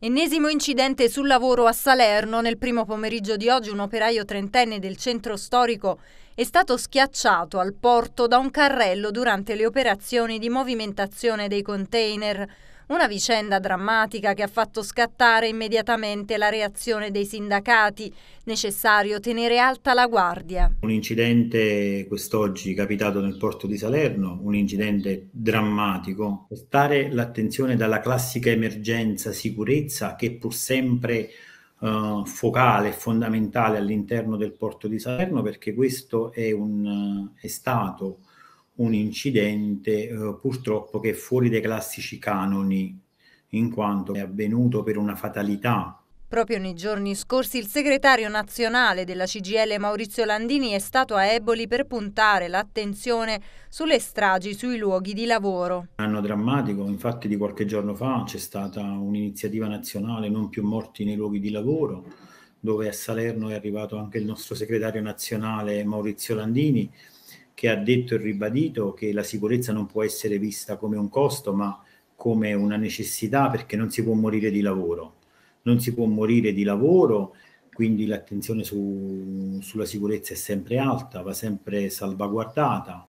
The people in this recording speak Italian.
Ennesimo incidente sul lavoro a Salerno. Nel primo pomeriggio di oggi un operaio trentenne del centro storico è stato schiacciato al porto da un carrello durante le operazioni di movimentazione dei container. Una vicenda drammatica che ha fatto scattare immediatamente la reazione dei sindacati. Necessario tenere alta la guardia. Un incidente quest'oggi capitato nel porto di Salerno, un incidente drammatico. Stare l'attenzione dalla classica emergenza sicurezza che pur sempre Uh, focale, fondamentale all'interno del porto di Salerno perché questo è, un, eh, è stato un incidente eh, purtroppo che è fuori dai classici canoni, in quanto è avvenuto per una fatalità. Proprio nei giorni scorsi il segretario nazionale della CGL Maurizio Landini è stato a Eboli per puntare l'attenzione sulle stragi sui luoghi di lavoro. Un anno drammatico, infatti di qualche giorno fa c'è stata un'iniziativa nazionale non più morti nei luoghi di lavoro, dove a Salerno è arrivato anche il nostro segretario nazionale Maurizio Landini che ha detto e ribadito che la sicurezza non può essere vista come un costo, ma come una necessità perché non si può morire di lavoro. Non si può morire di lavoro, quindi l'attenzione su, sulla sicurezza è sempre alta, va sempre salvaguardata